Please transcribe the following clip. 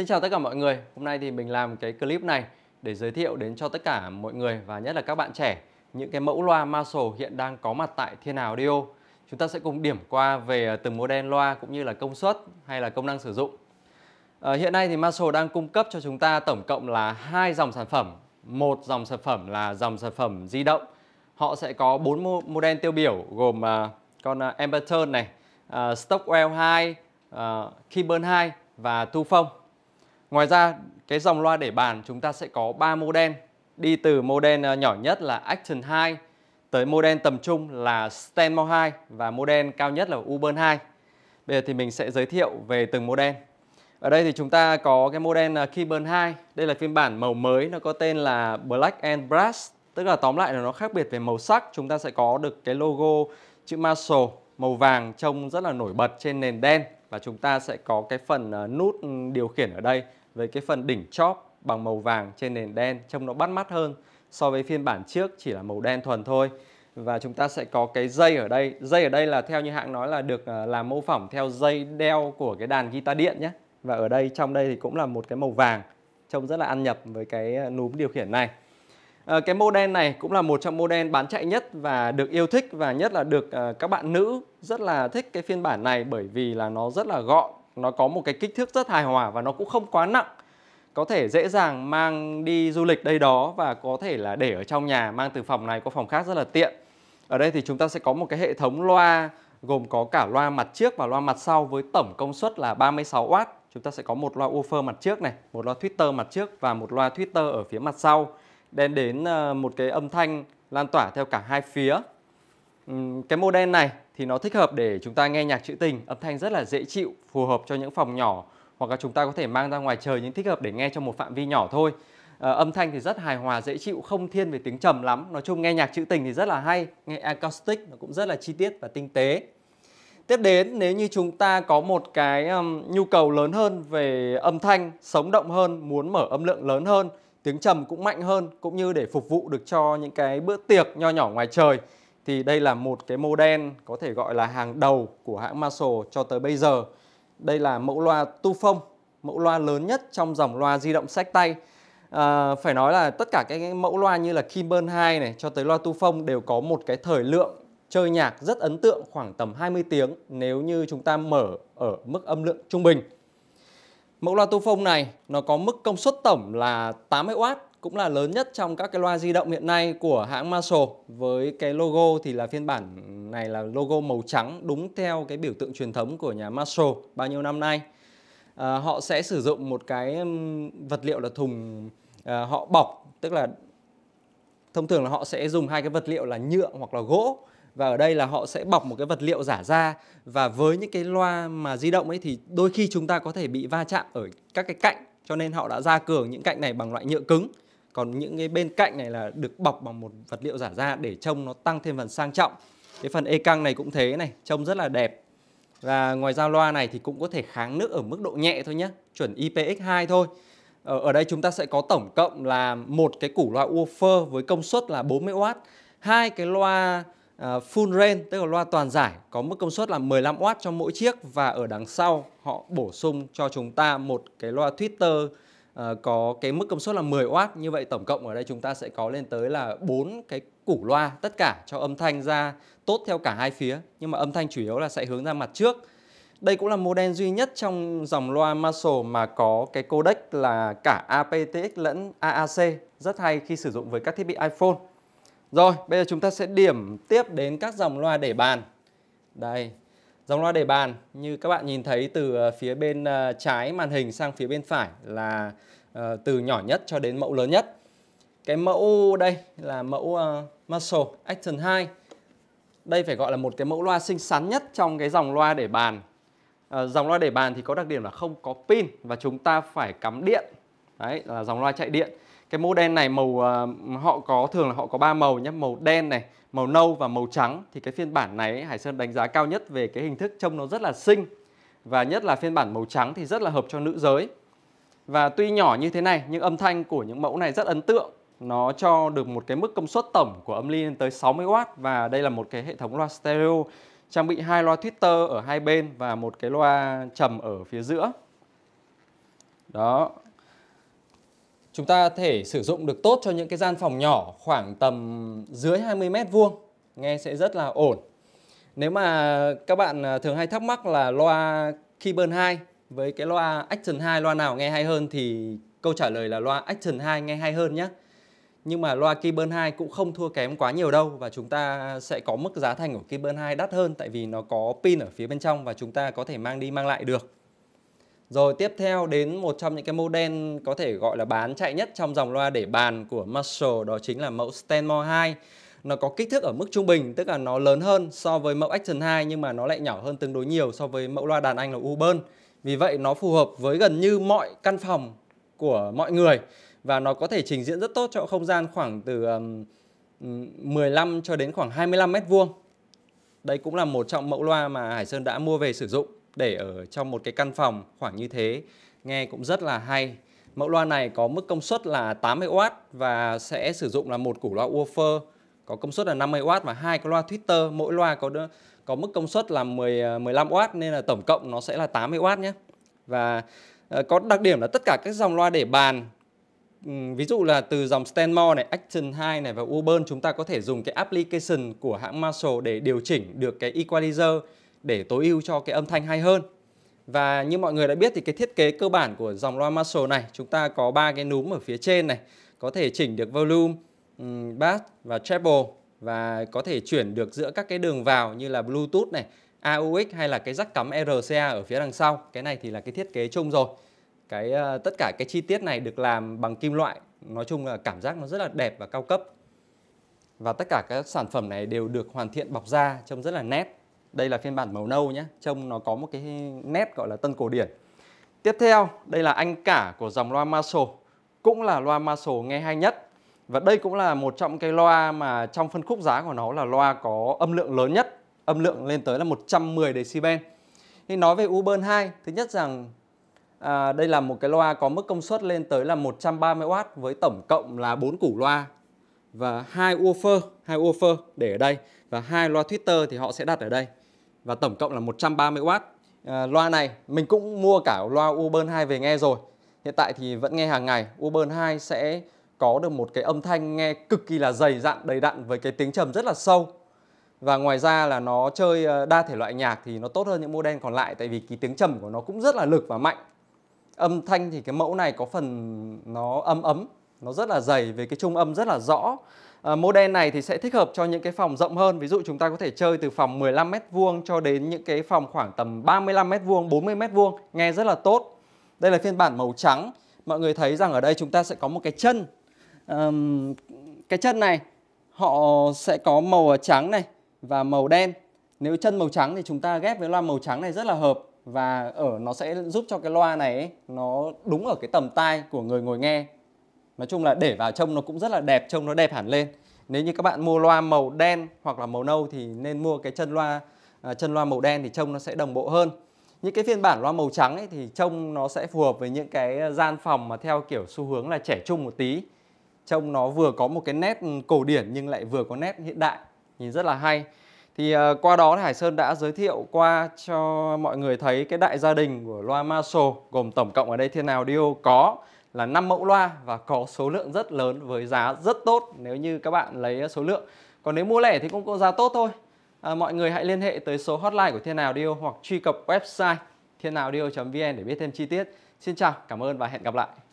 Xin chào tất cả mọi người. Hôm nay thì mình làm cái clip này để giới thiệu đến cho tất cả mọi người và nhất là các bạn trẻ những cái mẫu loa Marshall hiện đang có mặt tại Thiên Hào Audio. Chúng ta sẽ cùng điểm qua về ờ, từng model loa cũng như là công suất hay là công năng sử dụng. À, hiện nay thì Marshall đang cung cấp cho chúng ta tổng cộng là hai dòng sản phẩm. Một dòng sản phẩm là dòng sản phẩm di động. Họ sẽ có bốn model tiêu biểu gồm uh, con uh, này, uh, Stockwell 2, uh, Keyburn 2 và Tu Phong. Ngoài ra, cái dòng loa để bàn chúng ta sẽ có 3 model, đi từ model ờ, nhỏ nhất là Action 2 tới model tầm trung là Stanmore 2 và model cao nhất là Uber 2. Bây giờ thì mình sẽ giới thiệu về từng model. Ở đây thì chúng ta có cái model ờ, Keyburn 2, đây là phiên bản màu mới nó có tên là Black and Brass, tức là tóm lại là nó khác biệt về màu sắc, chúng ta sẽ có được cái logo chữ Marshall màu vàng trông rất là nổi bật trên nền đen và chúng ta sẽ có cái phần ờ, nút ừ, điều khiển ở đây với cái phần đỉnh chóp bằng màu vàng trên nền đen trông nó bắt mắt hơn so với phiên bản trước chỉ là màu đen thuần thôi và chúng ta sẽ có cái dây ở đây dây ở đây là theo như hãng nói là được ờ, làm mô phỏng theo dây đeo của cái đàn guitar điện nhé và ở đây trong đây thì cũng là một cái màu vàng trông rất là ăn nhập với cái ờ, núm điều khiển này à, cái model này cũng là một trong model bán chạy nhất và được yêu thích và nhất là được các bạn nữ rất là thích cái phiên bản này bởi vì là nó rất là gọn nó có một cái kích thước rất hài hòa và nó cũng không quá nặng có thể dễ dàng mang đi du lịch đây đó và có thể là để ở trong nhà mang từ phòng này qua phòng khác rất là tiện ở đây thì chúng ta sẽ có một cái hệ thống loa gồm có cả loa mặt trước và loa mặt sau với tổng công suất là 36W chúng ta sẽ có một loa woofer mặt trước này một loa tweeter mặt trước và một loa tweeter ở phía mặt sau đem đến ờ, một cái âm thanh lan tỏa theo cả hai phía cái model này thì nó thích hợp để chúng ta nghe nhạc trữ tình, âm thanh rất là dễ chịu, phù hợp cho những phòng nhỏ hoặc là chúng ta có thể mang ra ngoài trời những thích hợp để nghe trong một phạm vi nhỏ thôi. À, âm thanh thì rất hài hòa, dễ chịu, không thiên về tiếng trầm lắm. Nói chung nghe nhạc trữ tình thì rất là hay, nghe acoustic nó cũng rất là chi tiết và tinh tế. Tiếp đến nếu như chúng ta có một cái um, nhu cầu lớn hơn về âm thanh, sống động hơn, muốn mở âm lượng lớn hơn, tiếng trầm cũng mạnh hơn cũng như để phục vụ được cho những cái bữa tiệc nho nhỏ ngoài trời thì đây là một cái model có thể gọi là hàng đầu của hãng Marshall cho tới bây giờ. Đây là mẫu loa tu phong, mẫu loa lớn nhất trong dòng loa di động sách tay. À, phải nói là tất cả các mẫu loa như là Kimber 2 này cho tới loa tu phong đều có một cái thời lượng chơi nhạc rất ấn tượng khoảng tầm 20 tiếng nếu như chúng ta mở ở mức âm lượng trung bình. Mẫu loa tu phong này nó có mức công suất tổng là 80W cũng là lớn nhất trong các cái loa di động hiện nay của hãng Marshall với cái logo thì là phiên bản này là logo màu trắng đúng theo cái biểu tượng truyền thống của nhà Marshall bao nhiêu năm nay à, họ sẽ sử dụng một cái vật liệu là thùng à, họ bọc tức là thông thường là họ sẽ dùng hai cái vật liệu là nhựa hoặc là gỗ và ở đây là họ sẽ bọc một cái vật liệu giả da và với những cái loa mà di động ấy thì đôi khi chúng ta có thể bị va chạm ở các cái cạnh cho nên họ đã ra cường những cạnh này bằng loại nhựa cứng còn những cái bên cạnh này là được bọc bằng một vật liệu giả da để trông nó tăng thêm phần sang trọng cái phần e căng này cũng thế này trông rất là đẹp và ngoài ra loa này thì cũng có thể kháng nước ở mức độ nhẹ thôi nhé chuẩn IPX2 thôi ờ, ở, đây chúng ta sẽ có tổng cộng là một cái củ loa woofer với công suất là 40W hai cái loa uh, full range tức là loa toàn giải có mức công suất là 15W cho mỗi chiếc và ở đằng sau họ bổ sung cho chúng ta một cái loa tweeter Ờ, có cái mức công suất là 10W như vậy tổng cộng ở đây chúng ta sẽ có lên tới là bốn cái củ loa tất cả cho âm thanh ra tốt theo cả hai phía nhưng mà âm thanh chủ yếu là sẽ hướng ra mặt trước đây cũng là model duy nhất trong dòng loa Marshall mà có cái codec là cả aptX lẫn AAC rất hay khi sử dụng với các thiết bị iPhone rồi bây giờ chúng ta sẽ điểm tiếp đến các dòng loa để bàn đây Dòng loa để bàn như các bạn nhìn thấy từ ờ, phía bên ờ, trái màn hình sang phía bên phải là ờ, từ nhỏ nhất cho đến mẫu lớn nhất. Cái mẫu đây là mẫu Marshall Action 2. Đây phải gọi là một cái mẫu loa xinh xắn nhất trong cái dòng loa để bàn. Dòng loa để bàn thì có đặc điểm là không có pin và chúng ta phải cắm điện. Đấy là dòng loa chạy điện cái đen này màu uh, họ có thường là họ có ba màu nhé màu đen này màu nâu và màu trắng thì cái phiên bản này Hải Sơn đánh giá cao nhất về cái hình thức trông nó rất là xinh và nhất là phiên bản màu trắng thì rất là hợp cho nữ giới và tuy nhỏ như thế này nhưng âm thanh của những mẫu này rất ấn tượng nó cho được một cái mức công suất tổng của âm ly lên tới 60W và đây là một cái hệ thống loa stereo trang bị hai loa tweeter ở hai bên và một cái loa trầm ở phía giữa đó chúng ta thể sử dụng được tốt cho những cái gian phòng nhỏ khoảng tầm dưới 20 mét vuông nghe sẽ rất là ổn nếu mà các bạn à, thường hay thắc mắc là loa Keyburn 2 với cái loa Action 2 loa nào nghe hay hơn thì câu trả lời là loa Action 2 nghe hay hơn nhé nhưng mà loa Keyburn 2 cũng không thua kém quá nhiều đâu và chúng ta sẽ có mức giá thành của Keyburn 2 đắt hơn tại vì nó có pin ở phía bên trong và chúng ta có thể mang đi mang lại được rồi tiếp theo đến một trong những cái model có thể gọi là bán chạy nhất trong dòng loa để bàn của Marshall đó chính là mẫu Stanmore 2. Nó có kích thước ở mức trung bình, tức là nó lớn hơn so với mẫu Action 2 nhưng mà nó lại nhỏ hơn tương đối nhiều so với mẫu loa đàn anh là Ubern. Vì vậy nó phù hợp với gần như mọi căn phòng của mọi người và nó có thể trình diễn rất tốt cho không gian khoảng từ 15 cho đến khoảng 25 mét vuông. Đây cũng là một trong mẫu loa mà Hải Sơn đã mua về sử dụng để ở trong một cái căn phòng khoảng như thế nghe cũng rất là hay. Mẫu loa này có mức công suất là 80W và sẽ sử dụng là một củ loa woofer có công suất là 50W và hai cái loa tweeter mỗi loa có có mức công suất là 10 15W ờ, nên là tổng cộng nó sẽ là 80W nhé. Và ờ, có đặc điểm là tất cả các dòng loa để bàn ví dụ là từ dòng Stanmore này, Action 2 này và uber chúng ta có thể dùng cái application của hãng Marshall để điều chỉnh được cái equalizer để tối ưu cho cái âm thanh hay hơn. Và như mọi người đã biết thì cái thiết kế cơ bản của dòng loa Marshall này chúng ta có ba cái núm ở phía trên này có thể chỉnh được volume, bass và treble và có thể chuyển được giữa các cái đường vào như là Bluetooth này, AUX hay là cái rắc cắm RCA ở phía đằng sau. Cái này thì là cái thiết kế chung rồi. Cái ờ, tất cả cái chi tiết này được làm bằng kim loại, nói chung là cảm giác nó rất là đẹp và cao cấp. Và tất cả các sản phẩm này đều được hoàn thiện bọc da trông rất là nét đây là phiên bản màu nâu nhé trông nó có một cái nét gọi là tân cổ điển tiếp theo đây là anh cả của dòng loa Marshall cũng là loa Marshall nghe hay nhất và đây cũng là một trong cái loa mà trong phân khúc giá của nó là loa có âm lượng lớn nhất âm lượng lên tới là 110 decibel thì nói về Uber 2 thứ nhất rằng à, đây là một cái loa có mức công suất lên tới là 130W với tổng cộng là 4 củ loa và hai woofer hai woofer để ở đây và hai loa tweeter thì họ sẽ đặt ở đây và tổng cộng là 130W. À, loa này mình cũng mua cả loa Uber 2 về nghe rồi. Hiện tại thì vẫn nghe hàng ngày. Uber 2 sẽ có được một cái âm thanh nghe cực kỳ là dày dặn, đầy đặn với cái tiếng trầm rất là sâu. Và ngoài ra là nó chơi à, đa thể loại nhạc thì nó tốt hơn những model còn lại tại vì cái tiếng trầm của nó cũng rất là lực và mạnh. Âm thanh thì cái mẫu này có phần nó âm ấm, nó rất là dày về cái trung âm rất là rõ À, ờ, model này thì sẽ thích hợp cho những cái phòng rộng hơn. Ví dụ chúng ta có thể chơi từ phòng 15m2 cho đến những cái phòng khoảng tầm 35m2, 40m2. Nghe rất là tốt. Đây là phiên bản màu trắng. Mọi người thấy rằng ở đây chúng ta sẽ có một cái chân. Um, cái chân này họ sẽ có màu trắng này và màu đen. Nếu chân màu trắng thì chúng ta ghép với loa màu trắng này rất là hợp và ở nó sẽ giúp cho cái loa này nó đúng ở cái tầm tai của người ngồi nghe nói chung là để vào trông nó cũng rất là đẹp trông nó đẹp hẳn lên nếu như các bạn mua loa màu đen hoặc là màu nâu thì nên mua cái chân loa à, chân loa màu đen thì trông nó sẽ đồng bộ hơn những cái phiên bản loa màu trắng ấy thì trông nó sẽ phù hợp với những cái à, gian phòng mà theo kiểu xu hướng là trẻ trung một tí trông nó vừa có một cái nét ừ, cổ điển nhưng lại vừa có nét hiện đại nhìn rất là hay thì à, qua đó Hải Sơn đã giới thiệu qua cho mọi người thấy cái đại gia đình của loa Marshall gồm tổng cộng ở đây Thiên nào Audio có là 5 mẫu loa và có số lượng rất lớn với giá rất tốt nếu như các bạn lấy số lượng. Còn nếu mua lẻ thì cũng có giá tốt thôi. À, mọi người hãy liên hệ tới số hotline của Thiên Nào Audio hoặc truy cập website thiennaudio.vn để biết thêm chi tiết. Xin chào, cảm ơn và hẹn gặp lại.